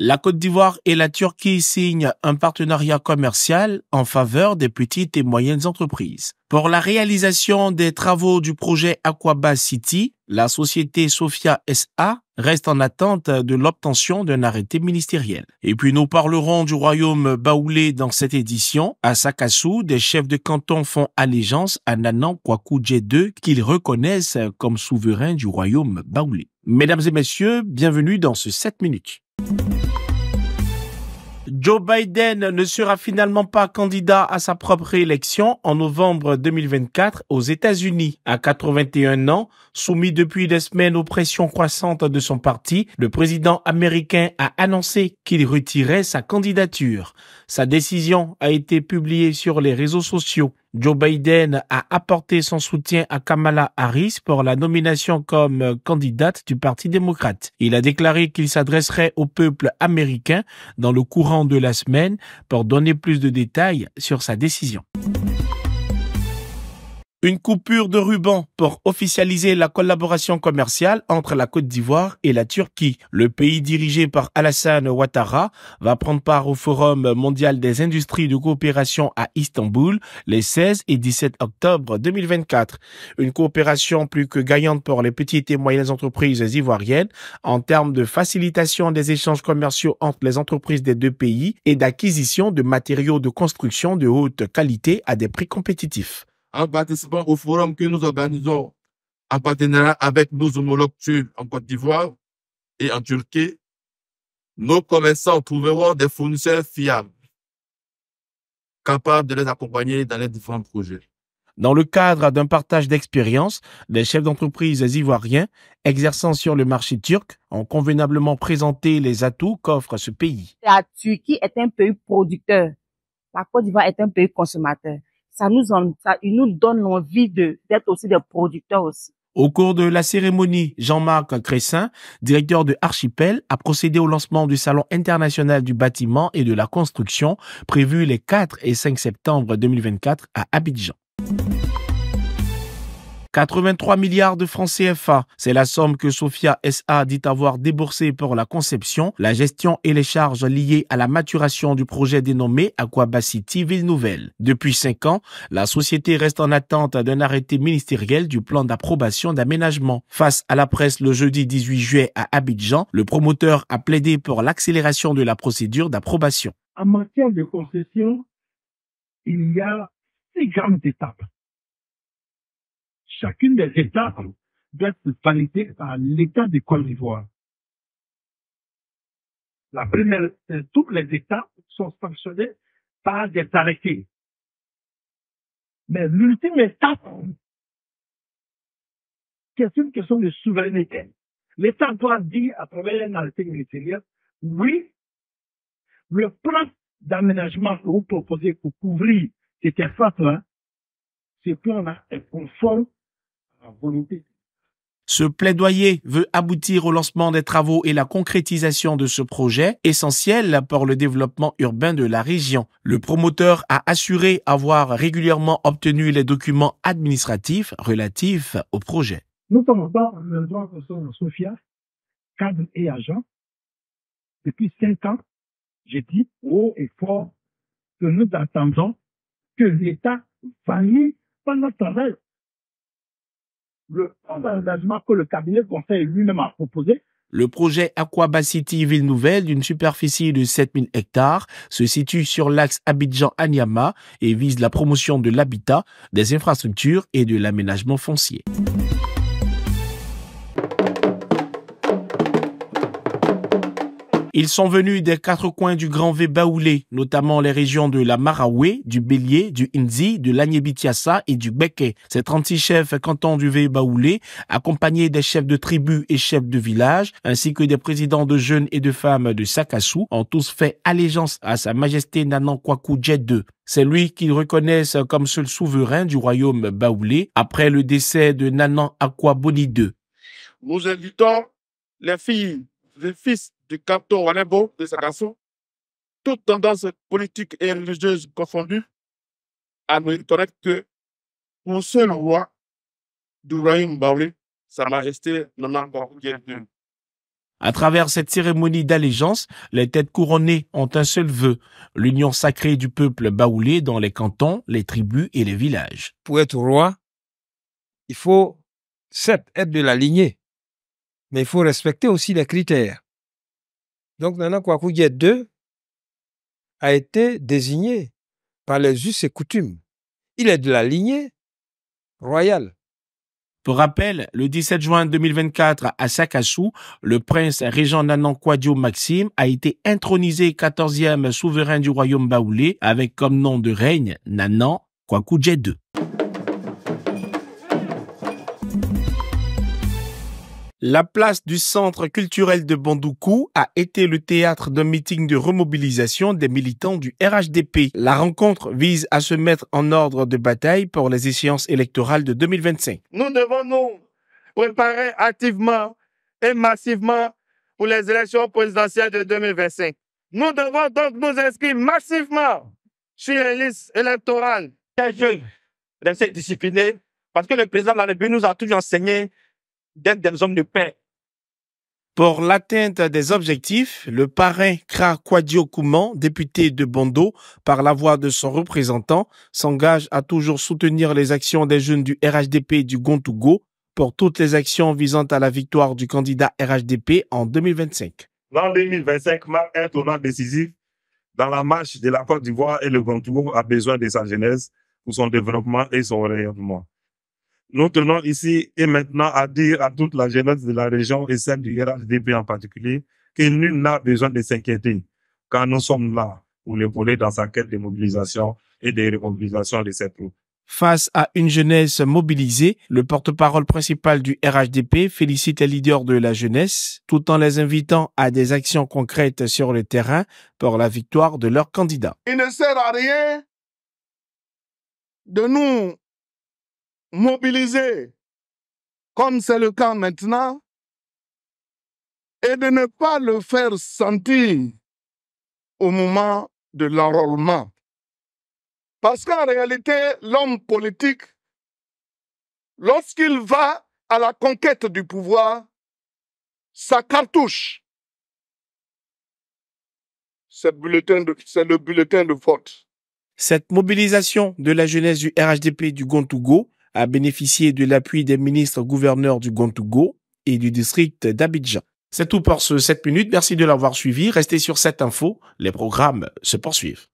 La Côte d'Ivoire et la Turquie signent un partenariat commercial en faveur des petites et moyennes entreprises. Pour la réalisation des travaux du projet Aquaba City, la société Sofia SA reste en attente de l'obtention d'un arrêté ministériel. Et puis nous parlerons du royaume baoulé dans cette édition. À Sakassou, des chefs de canton font allégeance à Nanan Kwaku II qu'ils reconnaissent comme souverain du royaume baoulé. Mesdames et messieurs, bienvenue dans ce 7 minutes. Joe Biden ne sera finalement pas candidat à sa propre élection en novembre 2024 aux États-Unis. À 81 ans, soumis depuis des semaines aux pressions croissantes de son parti, le président américain a annoncé qu'il retirait sa candidature. Sa décision a été publiée sur les réseaux sociaux. Joe Biden a apporté son soutien à Kamala Harris pour la nomination comme euh, candidate du Parti démocrate. Il a déclaré qu'il s'adresserait au peuple américain dans le courant de la semaine pour donner plus de détails sur sa décision. Une coupure de ruban pour officialiser la collaboration commerciale entre la Côte d'Ivoire et la Turquie. Le pays dirigé par Alassane Ouattara va prendre part au Forum mondial des industries de coopération à Istanbul les 16 et 17 octobre 2024. Une coopération plus que gagnante pour les petites et moyennes entreprises ivoiriennes en termes de facilitation des échanges commerciaux entre les entreprises des deux pays et d'acquisition de matériaux de construction de haute qualité à des prix compétitifs en participant au forum que nous organisons en partenariat avec nos homologues turcs en Côte d'Ivoire et en Turquie, nos commerçants trouveront des fournisseurs fiables capables de les accompagner dans les différents projets. Dans le cadre d'un partage d'expérience, les chefs d'entreprise ivoiriens exerçant sur le marché turc ont convenablement présenté les atouts qu'offre ce pays. La Turquie est un pays producteur. La Côte d'Ivoire est un pays consommateur ça nous, en, il nous donne envie de, d'être aussi des producteurs aussi. Au cours de la cérémonie, Jean-Marc Cressin, directeur de Archipel, a procédé au lancement du Salon international du bâtiment et de la construction prévu les 4 et 5 septembre 2024 à Abidjan. 83 milliards de francs CFA, c'est la somme que Sofia SA dit avoir déboursée pour la conception, la gestion et les charges liées à la maturation du projet dénommé Aquabacity Ville Nouvelle. Depuis cinq ans, la société reste en attente d'un arrêté ministériel du plan d'approbation d'aménagement. Face à la presse le jeudi 18 juillet à Abidjan, le promoteur a plaidé pour l'accélération de la procédure d'approbation. En matière de concession, il y a six grandes étapes chacune des étapes doit être validée par l'État de Côte d'Ivoire. La première, euh, toutes les étapes sont sanctionnées par des arrêtés. Mais l'ultime étape, c'est une question de souveraineté. L'État doit dire à travers un arrêté ministériel, oui, le plan d'aménagement que vous proposez pour couvrir cet espace-là, ce plan-là est conforme ce plaidoyer veut aboutir au lancement des travaux et la concrétisation de ce projet essentiel pour le développement urbain de la région. Le promoteur a assuré avoir régulièrement obtenu les documents administratifs relatifs au projet. Nous sommes dans le droit de Sofia, cadre et agent. Depuis cinq ans, j'ai dit haut et fort que nous attendons que l'État fasse par notre travail le plan que le cabinet conseil lui-même a proposé. Le projet Aquabacity Ville Nouvelle d'une superficie de 7000 hectares se situe sur l'axe Abidjan-Anyama et vise la promotion de l'habitat, des infrastructures et de l'aménagement foncier. Ils sont venus des quatre coins du Grand Vébaoulé, notamment les régions de la Maraoué, du Bélier, du Indzi, de l'Agnébitiassa et du Beké. Ces 36 chefs cantons du Vébaoulé, accompagnés des chefs de tribus et chefs de village, ainsi que des présidents de jeunes et de femmes de Sakassou, ont tous fait allégeance à Sa Majesté Nanan Kwaku II. C'est lui qu'ils reconnaissent comme seul souverain du royaume Baoulé après le décès de Nanan Akwa II. Nous invitons les filles, les fils du canton Wanebo, de Sarasso, toute tendance politique et religieuse confondue, à nous reconnaître que mon seul roi du royaume Baoulé, Sa Majesté Nana à travers cette cérémonie d'allégeance, les têtes couronnées ont un seul vœu, l'union sacrée du peuple baoulé dans les cantons, les tribus et les villages. Pour être roi, il faut certes être de la lignée, mais il faut respecter aussi les critères. Donc Nana Kwakudje II a été désigné par les us et coutumes. Il est de la lignée royale. Pour rappel, le 17 juin 2024 à Sakassou, le prince régent Nanan Kwadio Maxime a été intronisé 14e souverain du royaume baoulé avec comme nom de règne Nanan Kwakudje II. La place du centre culturel de Bandoukou a été le théâtre d'un meeting de remobilisation des militants du RHDP. La rencontre vise à se mettre en ordre de bataille pour les échéances électorales de 2025. Nous devons nous préparer activement et massivement pour les élections présidentielles de 2025. Nous devons donc nous inscrire massivement sur les listes électorales jeu de des disciplinés, parce que le président de la République nous a toujours enseigné d'être des hommes de paix. Pour l'atteinte des objectifs, le parrain Kra Kwadio Kouman, député de Bondo, par la voix de son représentant, s'engage à toujours soutenir les actions des jeunes du RHDP et du Gontougo pour toutes les actions visant à la victoire du candidat RHDP en 2025. L'an 2025 marque un tournant décisif dans la marche de la Côte d'Ivoire et le Gontougo a besoin de sa jeunesse pour son développement et son rayonnement. Nous tenons ici et maintenant à dire à toute la jeunesse de la région et celle du RHDP en particulier que nul n'a besoin de s'inquiéter, quand nous sommes là pour voler dans sa quête de mobilisation et de réorganisation de cette route. Face à une jeunesse mobilisée, le porte-parole principal du RHDP félicite les leaders de la jeunesse tout en les invitant à des actions concrètes sur le terrain pour la victoire de leur candidat. Il ne sert à rien de nous mobiliser, comme c'est le cas maintenant, et de ne pas le faire sentir au moment de l'enrôlement. Parce qu'en réalité, l'homme politique, lorsqu'il va à la conquête du pouvoir, sa cartouche, c'est le bulletin de vote. Cette mobilisation de la jeunesse du RHDP du Gontougo a bénéficié de l'appui des ministres gouverneurs du Gontougo et du district d'Abidjan. C'est tout pour ce minute. Merci de l'avoir suivi. Restez sur cette info. Les programmes se poursuivent.